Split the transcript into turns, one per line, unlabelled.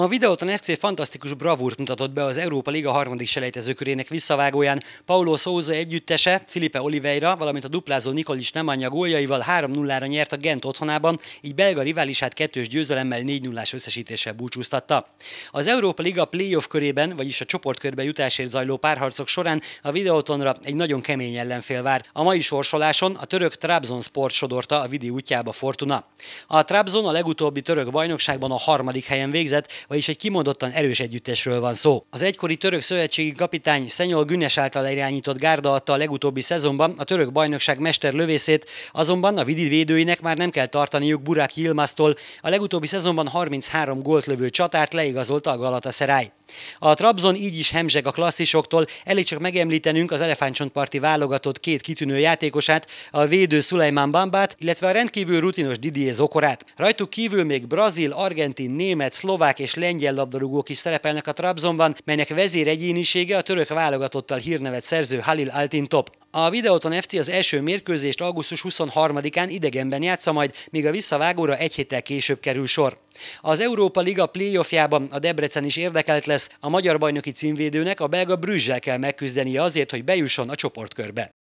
A videóton FC fantasztikus bravúrt mutatott be az Európa Liga harmadik selejtezőkörének visszavágóján. Paulo Souza együttese, Filipe Oliveira, valamint a duplázó Nikolis Nemanja góljaival 3-0-ra nyert a Gent otthonában, így belga riválisát kettős győzelemmel 4-0-ás összesítéssel búcsúztatta. Az Európa Liga playoff körében, vagyis a csoportkörbe jutásért zajló párharcok során a videótonra egy nagyon kemény ellenfél vár. A mai sorsoláson a török Trabzon Sport sodorta a Vidi útjába Fortuna. A Trabzon a legutóbbi török bajnokságban a harmadik helyen végzett, vagyis egy kimondottan erős együttesről van szó. Az egykori török szövetségi kapitány Szenyol Günes által irányított gárda adta a legutóbbi szezonban a török bajnokság mester lövészét, azonban a Vidid védőinek már nem kell tartaniuk burák Hilmasztól, a legutóbbi szezonban 33 gólt lövő csatárt leigazolta a Galatasaray. A Trabzon így is hemzseg a klasszisoktól, elég csak megemlítenünk az elefántcsontparti válogatott két kitűnő játékosát, a védő Szulajmán Bambát, illetve a rendkívül rutinos Didier Zokorát. Rajtuk kívül még brazil, argentin, német, szlovák és lengyel labdarúgók is szerepelnek a Trabzonban, melynek egyénisége a török válogatottal hírnevet szerző Halil Altintop. A Videoton FC az első mérkőzést augusztus 23-án idegenben játsza majd, míg a visszavágóra egy héttel később kerül sor. Az Európa Liga playoffjában a Debrecen is érdekelt lesz, a magyar bajnoki címvédőnek a belga Brüsszel kell megküzdenie azért, hogy bejusson a csoportkörbe.